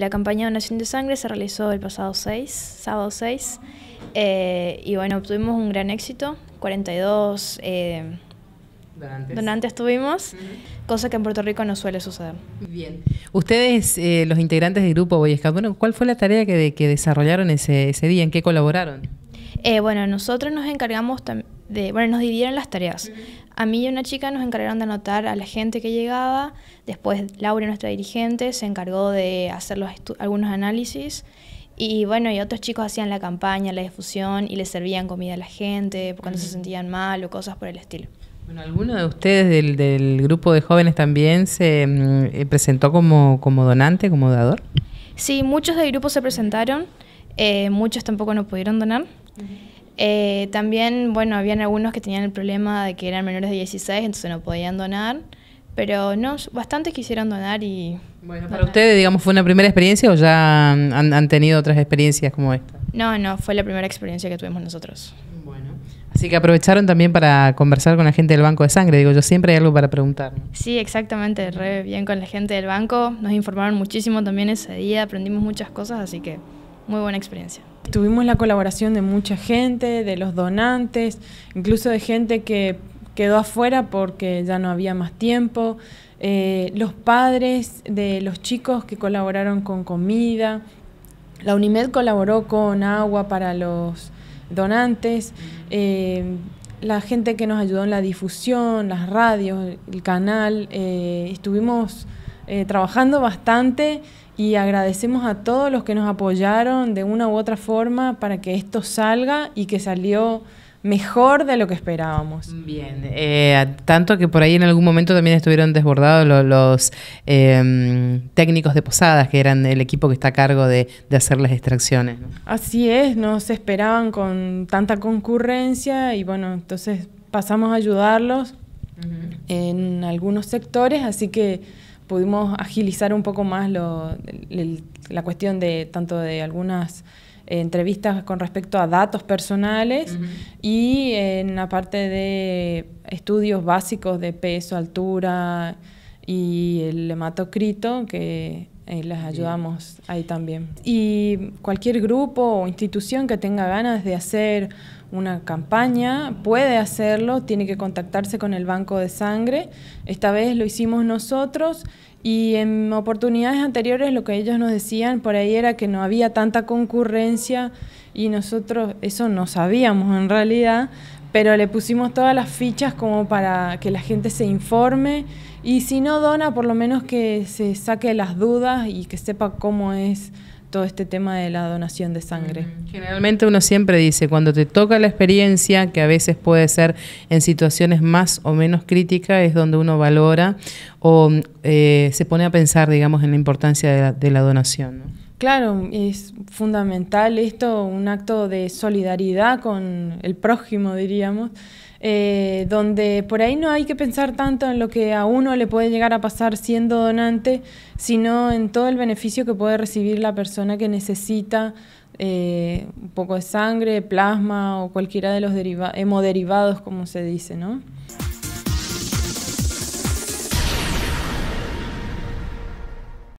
La campaña de donación de sangre se realizó el pasado 6, sábado 6, eh, y bueno, obtuvimos un gran éxito, 42 eh, donantes. tuvimos, cosa que en Puerto Rico no suele suceder. Bien. Ustedes, eh, los integrantes del grupo Boy ¿cuál fue la tarea que, que desarrollaron ese, ese día? ¿En qué colaboraron? Eh, bueno, nosotros nos encargamos de, bueno, nos dividieron las tareas. A mí y a una chica nos encargaron de anotar a la gente que llegaba, después Laura, nuestra dirigente, se encargó de hacer algunos análisis y bueno, y otros chicos hacían la campaña, la difusión y le servían comida a la gente cuando se sentían mal o cosas por el estilo. Bueno, ¿alguno de ustedes del, grupo de jóvenes también se mm, eh, presentó como, como donante, como dador? Sí, muchos del grupo se presentaron. Eh, muchos tampoco no pudieron donar. Eh, también, bueno, habían algunos que tenían el problema de que eran menores de 16, entonces no podían donar. Pero no, bastantes quisieron donar y... Bueno, ¿para ustedes, digamos, fue una primera experiencia o ya han, han, tenido otras experiencias como esta? No, no, fue la primera experiencia que tuvimos nosotros. Bueno. Así que aprovecharon también para conversar con la gente del Banco de Sangre. Digo, yo siempre hay algo para preguntar. Sí, exactamente, re bien con la gente del banco. Nos informaron muchísimo también ese día, aprendimos muchas cosas, así que muy buena experiencia. Tuvimos la colaboración de mucha gente, de los donantes, incluso de gente que quedó afuera porque ya no había más tiempo, eh, los padres de los chicos que colaboraron con comida, la UNIMED colaboró con agua para los donantes, eh, la gente que nos ayudó en la difusión, las radios, el canal, eh, estuvimos eh, trabajando bastante y agradecemos a todos los que nos apoyaron de una u otra forma para que esto salga y que salió mejor de lo que esperábamos. Bien, eh, tanto que por ahí en algún momento también estuvieron desbordados los, em, técnicos de Posadas, que eran el equipo que está a cargo de, hacer las extracciones. Así es, no se esperaban con tanta concurrencia y bueno, entonces pasamos a ayudarlos en algunos sectores, así que pudimos agilizar un poco más la cuestión de tanto de algunas eh, entrevistas con respecto a datos personales y en la parte de estudios básicos de peso, altura y el hematocrito, que y eh, las ayudamos ahí también. Y cualquier grupo o institución que tenga ganas de hacer una campaña puede hacerlo, tiene que contactarse con el banco de sangre. Esta vez lo hicimos nosotros y en oportunidades anteriores lo que ellos nos decían por ahí era que no había tanta concurrencia y nosotros eso no sabíamos en realidad, pero le pusimos todas las fichas como para que la gente se informe y si no dona, por lo menos que se saque las dudas y que sepa cómo es todo este tema de la donación de sangre. Generalmente uno siempre dice, cuando te toca la experiencia, que a veces puede ser en situaciones más o menos críticas, es donde uno valora o eh, se pone a pensar, digamos, en la importancia de la, donación. Claro, es fundamental esto, un acto de solidaridad con el prójimo, diríamos, eh, donde por ahí no hay que pensar tanto en lo que a uno le puede llegar a pasar siendo donante, sino en todo el beneficio que puede recibir la persona que necesita eh, un poco de sangre, plasma o cualquiera de los hemoderivados, como se dice, ¿no?